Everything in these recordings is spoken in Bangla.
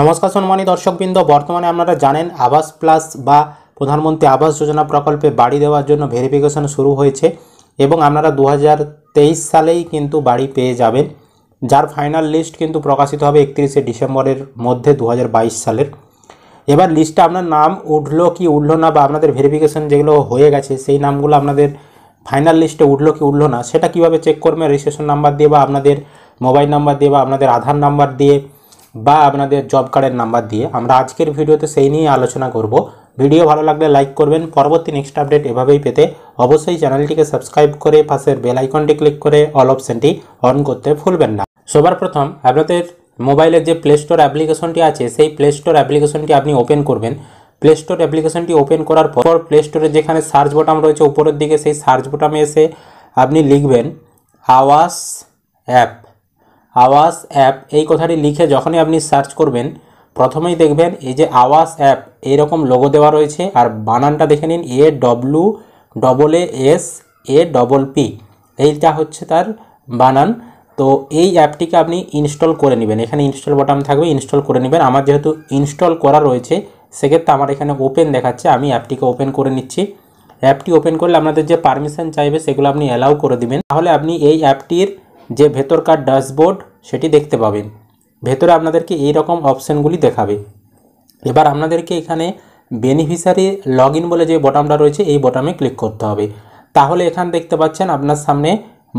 নমস্কার সম্মানী দর্শকবৃন্দ বর্তমানে আপনারা জানেন আবাস প্লাস বা প্রধানমন্ত্রী আবাস যোজনা প্রকল্পে বাড়ি দেওয়ার জন্য ভেরিফিকেশন শুরু হয়েছে এবং আপনারা দু সালেই কিন্তু বাড়ি পেয়ে যাবেন যার ফাইনাল লিস্ট কিন্তু প্রকাশিত হবে একত্রিশে ডিসেম্বরের মধ্যে দু সালের এবার লিস্টে আপনার নাম উঠলো কি উঠলো না বা আপনাদের ভেরিফিকেশন যেগুলো হয়ে গেছে সেই নামগুলো আপনাদের ফাইনাল লিস্টে উঠলো কি উঠলো না সেটা কিভাবে চেক করবেন রেজিস্ট্রেশন নাম্বার দিয়ে বা আপনাদের মোবাইল নাম্বার দিয়ে বা আপনাদের আধার নাম্বার দিয়ে বা আপনাদের জব কার্ডের নাম্বার দিয়ে আমরা আজকের ভিডিওতে সেই নিয়ে আলোচনা করব ভিডিও ভালো লাগলে লাইক করবেন পরবর্তী নেক্সট আপডেট এভাবেই পেতে অবশ্যই চ্যানেলটিকে সাবস্ক্রাইব করে পাশের বেল আইকনটি ক্লিক করে অল অপশানটি অন করতে ভুলবেন না সবার প্রথম আপনাদের মোবাইলের যে প্লে স্টোর অ্যাপ্লিকেশনটি আছে সেই প্লে স্টোর অ্যাপ্লিকেশনটি আপনি ওপেন করবেন প্লে স্টোর অ্যাপ্লিকেশনটি ওপেন করার পর প্লে স্টোরে যেখানে সার্চ বোটাম রয়েছে উপরের দিকে সেই সার্চ বোটামে এসে আপনি লিখবেন আওয়াস অ্যাপ আওয়াজ অ্যাপ এই কথাটি লিখে যখনই আপনি সার্চ করবেন প্রথমেই দেখবেন এই যে আওয়াজ অ্যাপ এইরকম লোগো দেওয়া রয়েছে আর বানানটা দেখে নিন A W double A S A double P এইটা হচ্ছে তার বানান তো এই অ্যাপটিকে আপনি ইনস্টল করে নেবেন এখানে ইনস্টল বাটন থাকবে ইনস্টল করে নেবেন আমার যেহেতু ইনস্টল করা রয়েছে সেক্ষেত্রে আমার এখানে ওপেন দেখাচ্ছে আমি অ্যাপটিকে ওপেন করে নিচ্ছি অ্যাপটি ওপেন করলে আপনাদের যে পারমিশন চাইবে সেগুলো আপনি অ্যালাউ করে দিবেন তাহলে আপনি এই অ্যাপটির যে ভেতরকার ড্যাশবোর্ড সেটি দেখতে পাবেন ভেতরে আপনাদেরকে এই রকম অপশানগুলি দেখাবে এবার আপনাদেরকে এখানে বেনিফিশিয়ারি লগ বলে যে বটামটা রয়েছে এই বটামে ক্লিক করতে হবে তাহলে এখান দেখতে পাচ্ছেন আপনার সামনে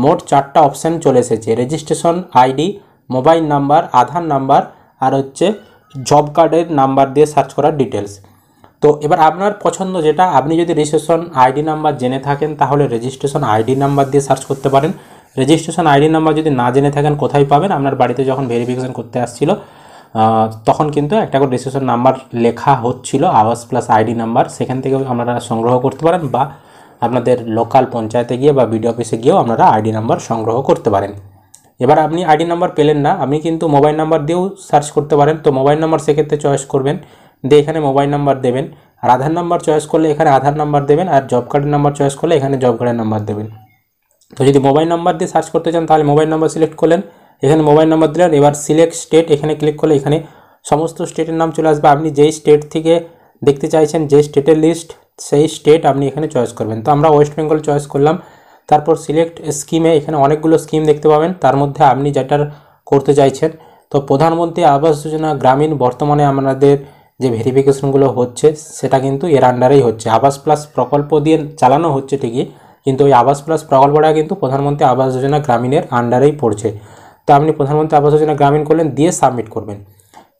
মোট চারটা অপশান চলে এসেছে registration ID mobile number Aadhaar number আর হচ্ছে জব কার্ডের নাম্বার দিয়ে সার্চ করার ডিটেলস তো এবার আপনার পছন্দ যেটা আপনি যদি রেজিস্ট্রেশন আইডি নাম্বার জেনে থাকেন তাহলে রেজিস্ট্রেশন আইডি নাম্বার দিয়ে সার্চ করতে পারেন রেজিস্ট্রেশন আইডি নাম্বার যদি না জেনে থাকেন কোথায় পাবেন আপনার বাড়িতে যখন ভেরিফিকেশন করতে আসছিল তখন কিন্তু একটা করে রেজিস্ট্রেশন নাম্বার লেখা হচ্ছিল আওয়াজ প্লাস আইডি নাম্বার সেখান থেকেও আপনারা সংগ্রহ করতে পারেন বা আপনাদের লোকাল পঞ্চায়েতে গিয়ে বা বিডিও অফিসে গিয়েও আপনারা আইডি নাম্বার সংগ্রহ করতে পারেন এবার আপনি আইডি নাম্বার পেলেন না আপনি কিন্তু মোবাইল নাম্বার দিয়েও সার্চ করতে পারেন তো মোবাইল নাম্বার সেক্ষেত্রে চয়েস করবেন দিয়ে এখানে মোবাইল নাম্বার দেবেন আর আধার নাম্বার চয়েস করলে এখানে আধার নাম্বার দেবেন আর জব কার্ডের নাম্বার চয়েস করলে এখানে জব কার্ডের নাম্বার দেবেন তো যদি মোবাইল নাম্বার দিয়ে সার্চ করতে চান তাহলে মোবাইল নাম্বার সিলেক্ট করলেন এখানে মোবাইল নাম্বার দিলেন এবার সিলেক্ট স্টেট এখানে ক্লিক করলে এখানে সমস্ত স্টেটের নাম চলে আসবে আপনি যেই স্টেট থেকে দেখতে চাইছেন যে স্টেটের লিস্ট সেই স্টেট আপনি এখানে চয়েস করবেন তো আমরা ওয়েস্ট বেঙ্গল চয়েস করলাম তারপর সিলেক্ট স্কিমে এখানে অনেকগুলো স্কিম দেখতে পাবেন তার মধ্যে আপনি যেটার করতে চাইছেন তো প্রধানমন্ত্রী আবাস যোজনা গ্রামীণ বর্তমানে আমাদের যে ভেরিফিকেশনগুলো হচ্ছে সেটা কিন্তু এর আন্ডারেই হচ্ছে আবাস প্লাস প্রকল্প দিয়ে চালানো হচ্ছে ঠিকই কিন্তু ওই আবাস প্লাস প্রকল্পটা কিন্তু প্রধানমন্ত্রী আবাস যোজনা গ্রামীণের আন্ডারেই পড়ছে তো আপনি প্রধানমন্ত্রী আবাস যোজনা গ্রামীণ করলেন দিয়ে সাবমিট করবেন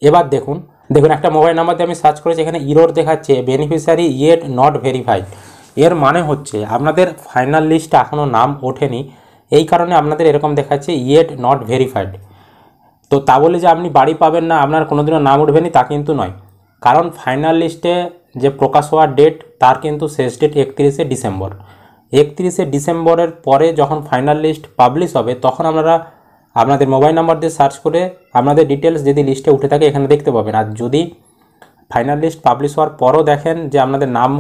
এবার দেখুন দেখুন একটা মোবাইল নাম্বার দিয়ে আমি সার্চ করেছি এখানে ইরোর দেখাচ্ছে বেনিফিশিয়ারি ইয়েট নট ভেরিফাইড এর মানে হচ্ছে আপনাদের ফাইনাল লিস্টে এখনও নাম ওঠেনি এই কারণে আপনাদের এরকম দেখাচ্ছে ইয়েট নট ভেরিফাইড তো তা বলে যে আপনি বাড়ি পাবেন না আপনার কোনোদিনও নাম উঠবেনি তা কিন্তু নয় কারণ ফাইনাল লিস্টে যে প্রকাশ হওয়ার ডেট তার কিন্তু শেষ ডেট একত্রিশে ডিসেম্বর একত্রিশে ডিসেম্বরের পরে যখন ফাইনাল লিস্ট পাবলিশ হবে তখন আপনারা আপনাদের মোবাইল নাম্বার দিয়ে সার্চ করে আপনাদের ডিটেলস যদি লিস্টে উঠে থাকে এখানে দেখতে পাবেন আর যদি ফাইনাল লিস্ট পাবলিশ হওয়ার পরও দেখেন যে আপনাদের নাম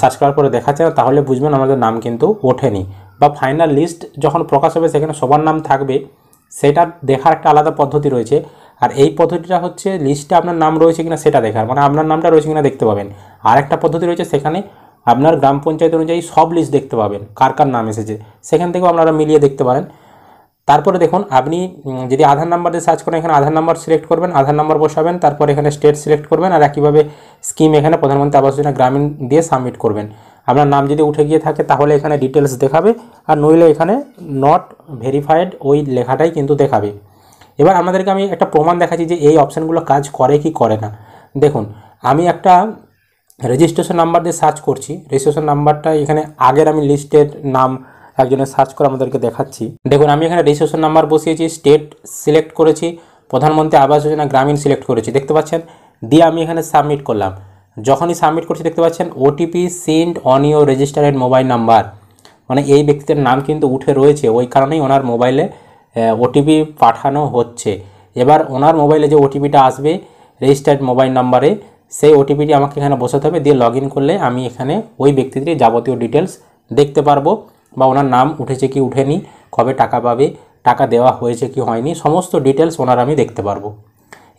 সার্চ করার পরে দেখাচ্ছে না তাহলে বুঝবেন আমাদের নাম কিন্তু ওঠেনি বা ফাইনাল লিস্ট যখন প্রকাশ হবে সেখানে সবার নাম থাকবে সেটা দেখার একটা আলাদা পদ্ধতি রয়েছে আর এই পদ্ধতিটা হচ্ছে লিস্টে আপনার নাম রয়েছে কিনা সেটা দেখার মানে আপনার নামটা রয়েছে কিনা দেখতে পাবেন আর একটা পদ্ধতি রয়েছে সেখানে আপনার গ্রাম পঞ্চায়েত অনুযায়ী সব লিস্ট দেখতে পাবেন কার কার নাম এসেছে সেখান থেকেও আপনারা মিলিয়ে দেখতে পারেন তারপরে দেখুন আপনি যদি আধার নাম্বার দিয়ে সার্চ করেন এখানে আধার নাম্বার সিলেক্ট করবেন আধার নাম্বার বসাবেন তারপর এখানে স্টেট সিলেক্ট করবেন আর একইভাবে স্কিম এখানে প্রধানমন্ত্রী আবাস যোজনা গ্রামীণ দিয়ে সাবমিট করবেন আপনার নাম যদি উঠে গিয়ে থাকে তাহলে এখানে ডিটেলস দেখাবে আর নইলে এখানে নট ভেরিফাইড ওই লেখাটাই কিন্তু দেখাবে এবার আমাদেরকে আমি একটা প্রমাণ দেখাচ্ছি যে এই অপশানগুলো কাজ করে কি করে না দেখুন আমি একটা রেজিস্ট্রেশন নাম্বার দিয়ে সার্চ করছি রেজিস্ট্রেশন নাম্বারটা এখানে আগের আমি লিস্টের নাম একজনের সার্চ করে আমাদেরকে দেখাচ্ছি দেখুন আমি এখানে রেজিস্ট্রেশন নাম্বার বসিয়েছি স্টেট সিলেক্ট করেছি প্রধানমন্ত্রী আবাস যোজনা গ্রামীণ সিলেক্ট করেছি দেখতে পাচ্ছেন দিয়ে আমি এখানে সাবমিট করলাম যখনই সাবমিট করছি দেখতে পাচ্ছেন OTP send on your registered mobile number মানে এই ব্যক্তির নাম কিন্তু উঠে রয়েছে ওই কারণেই ওনার মোবাইলে ওটিপি পাঠানো হচ্ছে এবার ওনার মোবাইলে যে ওটিপিটা আসবে রেজিস্টার্ড মোবাইল নাম্বারে সেই ওটিপিটি আমাকে এখানে বসাতে হবে দিয়ে লগ করলে আমি এখানে ওই ব্যক্তিটির যাবতীয় ডিটেলস দেখতে পারবো বা ওনার নাম উঠেছে কি উঠেনি কবে টাকা পাবে টাকা দেওয়া হয়েছে কি হয়নি সমস্ত ডিটেলস ওনারা আমি দেখতে পারবো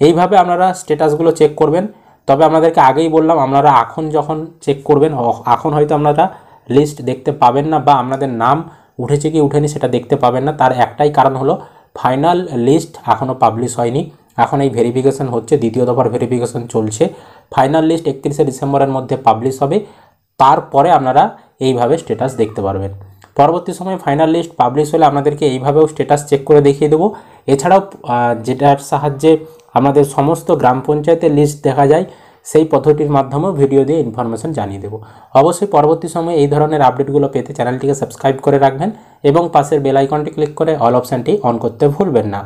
এইভাবে আপনারা স্ট্যাটাসগুলো চেক করবেন তবে আপনাদেরকে আগেই বললাম আপনারা এখন যখন চেক করবেন এখন হয়তো আপনারা লিস্ট দেখতে পাবেন না বা আপনাদের নাম উঠেছে কি উঠেনি সেটা দেখতে পাবেন না তার একটাই কারণ হলো ফাইনাল লিস্ট এখনও পাবলিশ হয়নি এখন এই ভেরিফিকেশন হচ্ছে দ্বিতীয় দফার ভেরিফিকেশন চলছে ফাইনাল লিস্ট একত্রিশে ডিসেম্বরের মধ্যে পাবলিশ হবে তারপরে আপনারা এইভাবে স্ট্যাটাস দেখতে পারবেন পরবর্তী সময় ফাইনাল লিস্ট পাবলিশ হলে আপনাদেরকে এইভাবেও স্ট্যাটাস চেক করে দেখিয়ে দেবো এছাড়াও যেটার সাহায্যে আমাদের সমস্ত গ্রাম পঞ্চায়েতের লিস্ট দেখা যায় সেই পদ্ধতির মাধ্যমেও ভিডিও দিয়ে ইনফরমেশন জানিয়ে দেবো অবশ্যই পরবর্তী সময়ে এই ধরনের আপডেটগুলো পেতে চ্যানেলটিকে সাবস্ক্রাইব করে রাখবেন এবং পাশের বেল আইকনটি ক্লিক করে অল অপশানটি অন করতে ভুলবেন না